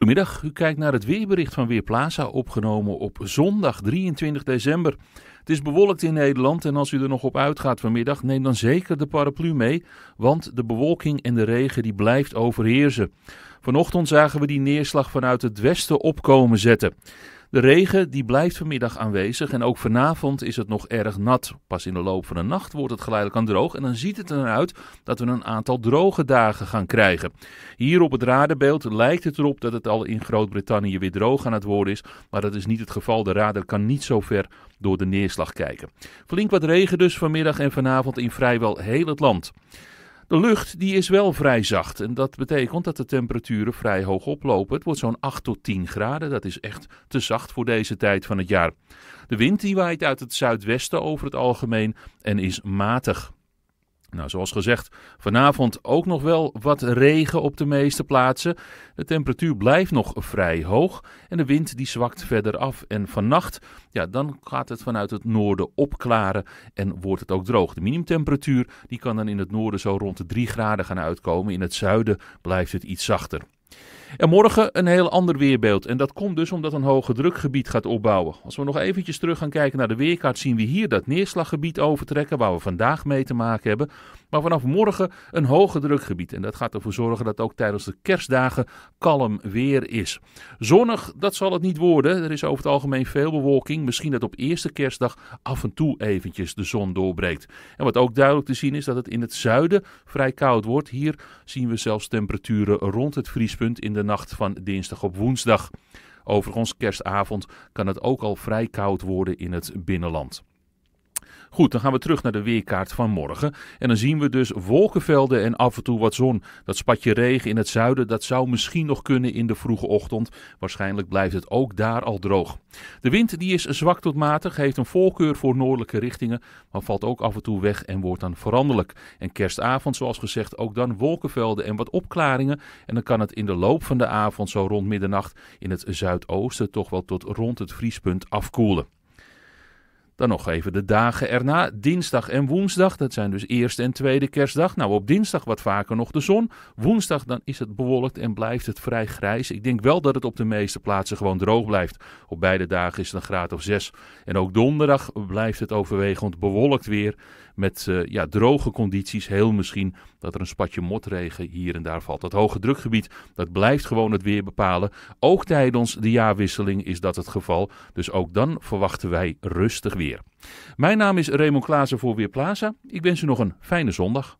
Goedemiddag, u kijkt naar het weerbericht van Weerplaza, opgenomen op zondag 23 december. Het is bewolkt in Nederland en als u er nog op uitgaat vanmiddag, neem dan zeker de paraplu mee, want de bewolking en de regen die blijft overheersen. Vanochtend zagen we die neerslag vanuit het westen opkomen zetten. De regen die blijft vanmiddag aanwezig en ook vanavond is het nog erg nat. Pas in de loop van de nacht wordt het geleidelijk aan droog en dan ziet het eruit dat we een aantal droge dagen gaan krijgen. Hier op het radenbeeld lijkt het erop dat het al in Groot-Brittannië weer droog aan het worden is, maar dat is niet het geval. De radar kan niet zo ver door de neerslag kijken. Flink wat regen dus vanmiddag en vanavond in vrijwel heel het land. De lucht die is wel vrij zacht en dat betekent dat de temperaturen vrij hoog oplopen. Het wordt zo'n 8 tot 10 graden, dat is echt te zacht voor deze tijd van het jaar. De wind die waait uit het zuidwesten over het algemeen en is matig. Nou, zoals gezegd, vanavond ook nog wel wat regen op de meeste plaatsen. De temperatuur blijft nog vrij hoog en de wind die zwakt verder af. En vannacht, ja, dan gaat het vanuit het noorden opklaren en wordt het ook droog. De minimumtemperatuur die kan dan in het noorden zo rond de 3 graden gaan uitkomen. In het zuiden blijft het iets zachter. En morgen een heel ander weerbeeld. En dat komt dus omdat een hoge drukgebied gaat opbouwen. Als we nog eventjes terug gaan kijken naar de weerkaart, zien we hier dat neerslaggebied overtrekken, waar we vandaag mee te maken hebben. Maar vanaf morgen een hoge drukgebied. En dat gaat ervoor zorgen dat ook tijdens de kerstdagen kalm weer is. Zonnig, dat zal het niet worden. Er is over het algemeen veel bewolking. Misschien dat op eerste kerstdag af en toe eventjes de zon doorbreekt. En wat ook duidelijk te zien is dat het in het zuiden vrij koud wordt. Hier zien we zelfs temperaturen rond het vriespunt in de de nacht van dinsdag op woensdag. Overigens, kerstavond kan het ook al vrij koud worden in het binnenland. Goed, dan gaan we terug naar de weerkaart van morgen. En dan zien we dus wolkenvelden en af en toe wat zon. Dat spatje regen in het zuiden, dat zou misschien nog kunnen in de vroege ochtend. Waarschijnlijk blijft het ook daar al droog. De wind die is zwak tot matig, heeft een voorkeur voor noordelijke richtingen, maar valt ook af en toe weg en wordt dan veranderlijk. En kerstavond, zoals gezegd, ook dan wolkenvelden en wat opklaringen. En dan kan het in de loop van de avond, zo rond middernacht, in het zuidoosten toch wel tot rond het vriespunt afkoelen. Dan nog even de dagen erna, dinsdag en woensdag. Dat zijn dus eerste en tweede kerstdag. Nou, op dinsdag wat vaker nog de zon. Woensdag dan is het bewolkt en blijft het vrij grijs. Ik denk wel dat het op de meeste plaatsen gewoon droog blijft. Op beide dagen is het een graad of zes. En ook donderdag blijft het overwegend bewolkt weer met eh, ja, droge condities. Heel misschien dat er een spatje motregen hier en daar valt. Dat hoge drukgebied, dat blijft gewoon het weer bepalen. Ook tijdens de jaarwisseling is dat het geval. Dus ook dan verwachten wij rustig weer. Mijn naam is Raymond Klaassen voor Weerplaza. Ik wens u nog een fijne zondag.